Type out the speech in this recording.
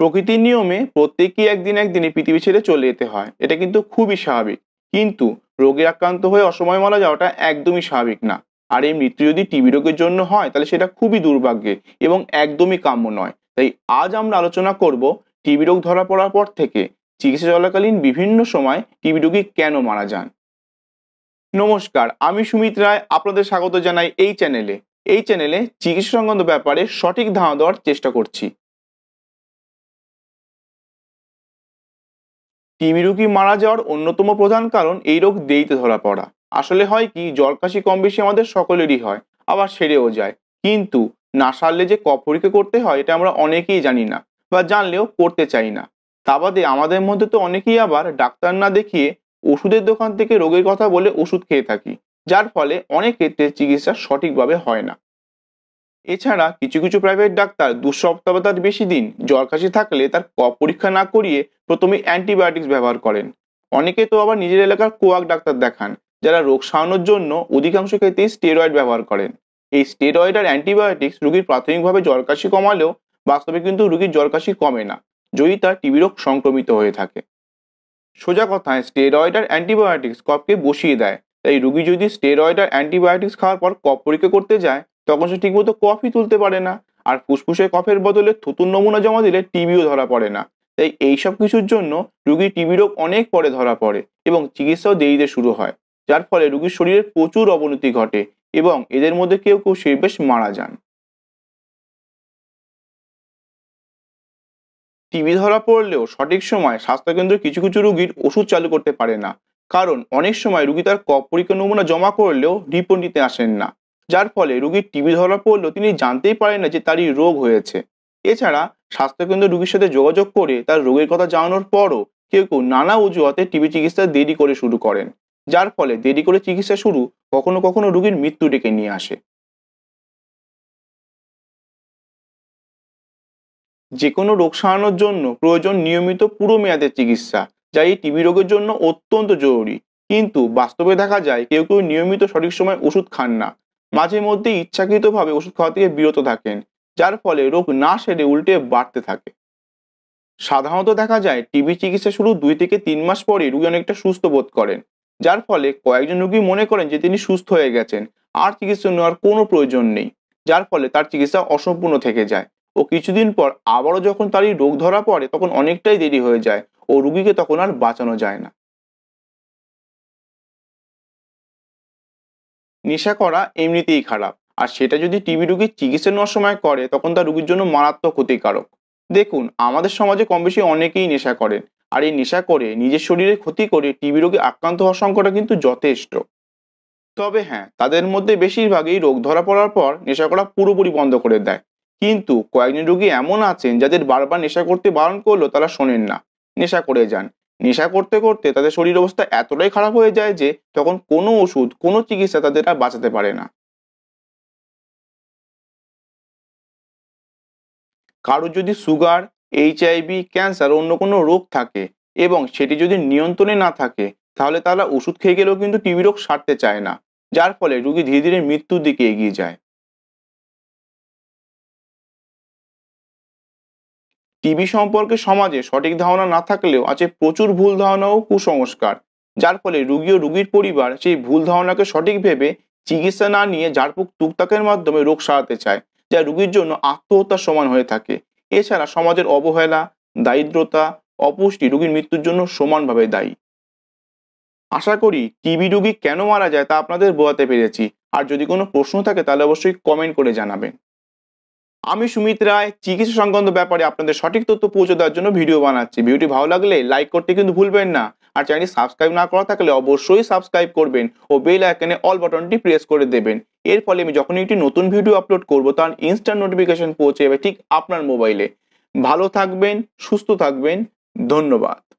প্রকৃতির নিয়মে প্রত্যেকেই একদিন একদিনে পৃথিবী ছেড়ে চলে যেতে হয় এটা কিন্তু খুবই স্বাভাবিক কিন্তু রোগে আক্রান্ত হয়ে অসময় মারা যাওয়াটা একদমই স্বাভাবিক না আর এই মৃত্যু যদি টিবি রোগের জন্য হয় তাহলে সেটা খুবই দুর্ভাগ্যের এবং একদমই কাম্য নয় তাই আজ আমরা আলোচনা করব টিবি রোগ ধরা পড়ার পর থেকে চিকিৎসা চলাকালীন বিভিন্ন সময় টিবি রোগী কেন মারা যান নমস্কার আমি সুমিত রায় আপনাদের স্বাগত জানাই এই চ্যানেলে এই চ্যানেলে চিকিৎসা সংক্রান্ত ব্যাপারে সঠিক ধারণা দেওয়ার চেষ্টা করছি টিবি রোগী মারা যাওয়ার অন্যতম প্রধান কারণ এই রোগ দেরিতে ধরা পড়া আসলে হয় কি জ্বর কাশি কম বেশি আমাদের সকলেরই হয় আবার সেরেও যায় কিন্তু না সারলে যে ক করতে হয় এটা আমরা অনেকেই জানি না বা জানলেও করতে চাই না তা বাদে আমাদের মধ্যে তো অনেকেই আবার ডাক্তার না দেখিয়ে ওষুধের দোকান থেকে রোগের কথা বলে ওষুধ খেয়ে থাকি যার ফলে অনেক ক্ষেত্রে চিকিৎসা সঠিকভাবে হয় না এছাড়া কিছু কিছু প্রাইভেট ডাক্তার দু সপ্তাহ বা তার বেশি দিন জ্বর কাশি থাকলে তার ক পরীক্ষা না করিয়ে প্রথমে অ্যান্টিবায়োটিক্স ব্যবহার করেন অনেকে তো আবার নিজের এলাকার কোয়াক ডাক্তার দেখান যারা রোগ সারানোর জন্য অধিকাংশ ক্ষেত্রেই স্টেরয়েড ব্যবহার করেন এই স্টেরয়েড আর অ্যান্টিবায়োটিক্স রুগীর প্রাথমিকভাবে জ্বর কাশি কমালেও বাস্তবে কিন্তু রুগীর জ্বর কাশি কমে না যদি তার টিবি রোগ সংক্রমিত হয়ে থাকে সোজা কথায় স্টেরয়েড আর অ্যান্টিবায়োটিক্স কপকে বসিয়ে দেয় তাই রুগী যদি স্টেরয়েড আর অ্যান্টিবায়োটিক্স খাওয়ার পর কফ পরীক্ষা করতে যায় তখন সে ঠিকমতো কফি তুলতে পারে না আর ফুসফুসে কফের বদলে থুতুর নমুনা জমা দিলে টিবিও ধরা পড়ে না তাই এইসব কিছুর জন্য রুগী টিবি রোগ অনেক পরে ধরা পড়ে এবং চিকিৎসাও দেরিতে শুরু হয় যার ফলে রুগীর শরীরের প্রচুর অবনতি ঘটে এবং এদের মধ্যে কেউ কেউ বেশ মারা যান টিবি ধরা পড়লেও সঠিক সময় স্বাস্থ্যকেন্দ্র কিছু কিছু রুগীর ওষুধ চালু করতে পারে না কারণ অনেক সময় রুগী তার কপ নমুনা জমা করলেও রিপোর্ট নিতে আসেন না যার ফলে রুগীর টিবি ধরা পড়লেও তিনি জানতেই পারেন না যে তারই রোগ হয়েছে এছাড়া স্বাস্থ্যকেন্দ্র রুগীর সাথে যোগাযোগ করে তার রোগের কথা জানানোর পরও কেউ কেউ নানা অজুহাতে টিবি চিকিৎসা দেরি করে শুরু করেন যার ফলে দেরি করে চিকিৎসা শুরু কখনো কখনো রোগীর মৃত্যু ডেকে নিয়ে আসে যে কোনো রোগ সারানোর জন্য প্রয়োজন নিয়মিত পুরো মেয়াদের চিকিৎসা যা এই টিবি রোগের জন্য অত্যন্ত জরুরি কিন্তু বাস্তবে দেখা যায় কেউ কেউ নিয়মিত সঠিক সময় ওষুধ খান না মাঝে মধ্যে ইচ্ছাকৃতভাবে ওষুধ খাওয়া থেকে বিরত থাকেন যার ফলে রোগ না সেরে উল্টে বাড়তে থাকে সাধারণত দেখা যায় টিবি চিকিৎসা শুরু দুই থেকে তিন মাস পরে রুগী অনেকটা সুস্থ বোধ করেন যার ফলে কয়েকজন রুগী মনে করেন যে তিনি সুস্থ হয়ে গেছেন আর চিকিৎসা নেওয়ার কোনো প্রয়োজন নেই যার ফলে তার চিকিৎসা অসম্পূর্ণ থেকে যায় ও কিছুদিন পর আবারও যখন তারই রোগ ধরা পড়ে তখন অনেকটাই দেরি হয়ে যায় ও রুগীকে তখন আর বাঁচানো যায় না নেশা করা এমনিতেই খারাপ আর সেটা যদি টিবি রুগীর চিকিৎসা নেওয়ার সময় করে তখন তা রুগীর জন্য মারাত্মক ক্ষতিকারক দেখুন আমাদের সমাজে কম বেশি অনেকেই নেশা করেন আর এই নেশা করে নিজের শরীরে ক্ষতি করে টিবি রোগে আক্রান্ত হওয়ার সংখ্যাটা কিন্তু যথেষ্ট তবে হ্যাঁ তাদের মধ্যে বেশিরভাগই রোগ ধরা পড়ার পর নেশা করা পুরোপুরি বন্ধ করে দেয় কিন্তু কয়েকজন রোগী এমন আছেন যাদের বারবার নেশা করতে বারণ করলেও তারা শোনেন না নেশা করে যান নেশা করতে করতে তাদের শরীর অবস্থা এতটাই খারাপ হয়ে যায় যে তখন কোনো ওষুধ কোনো চিকিৎসা তাদের আর বাঁচাতে পারে না কারোর যদি সুগার এইচআইভি ক্যান্সার অন্য কোনো রোগ থাকে এবং সেটি যদি নিয়ন্ত্রণে না থাকে তাহলে তারা ওষুধ খেয়ে গেলেও কিন্তু টিবি রোগ সারতে চায় না যার ফলে রুগী ধীরে ধীরে মৃত্যুর দিকে এগিয়ে যায় টিভি সম্পর্কে সমাজে সঠিক ধারণা না থাকলেও আছে প্রচুর ভুল ধারণা ও কুসংস্কার যার ফলে রুগী ও রুগীর পরিবার সেই ভুল ধারণাকে সঠিক ভেবে চিকিৎসা না নিয়ে ঝাড়ফুঁক তুকতাকের মাধ্যমে রোগ সারাতে চায় যা রুগীর জন্য আত্মহত্যার সমান হয়ে থাকে এছাড়া সমাজের অবহেলা দারিদ্রতা অপুষ্টি রুগীর মৃত্যুর জন্য সমানভাবে দায়ী আশা করি টিবি রুগী কেন মারা যায় তা আপনাদের বোঝাতে পেরেছি আর যদি কোনো প্রশ্ন থাকে তাহলে অবশ্যই কমেন্ট করে জানাবেন আমি সুমিত রায় চিকিৎসা সংক্রান্ত ব্যাপারে আপনাদের সঠিক তথ্য পৌঁছে দেওয়ার জন্য ভিডিও বানাচ্ছি ভিডিওটি ভালো লাগলে লাইক করতে কিন্তু ভুলবেন না আর চ্যানেলটি সাবস্ক্রাইব না করা থাকলে অবশ্যই সাবস্ক্রাইব করবেন ও বেল আইকনে অল বাটনটি প্রেস করে দেবেন এর ফলে আমি যখনই একটি নতুন ভিডিও আপলোড করব তার ইনস্ট্যান্ট নোটিফিকেশন পৌঁছে যাবে ঠিক আপনার মোবাইলে ভালো থাকবেন সুস্থ থাকবেন ধন্যবাদ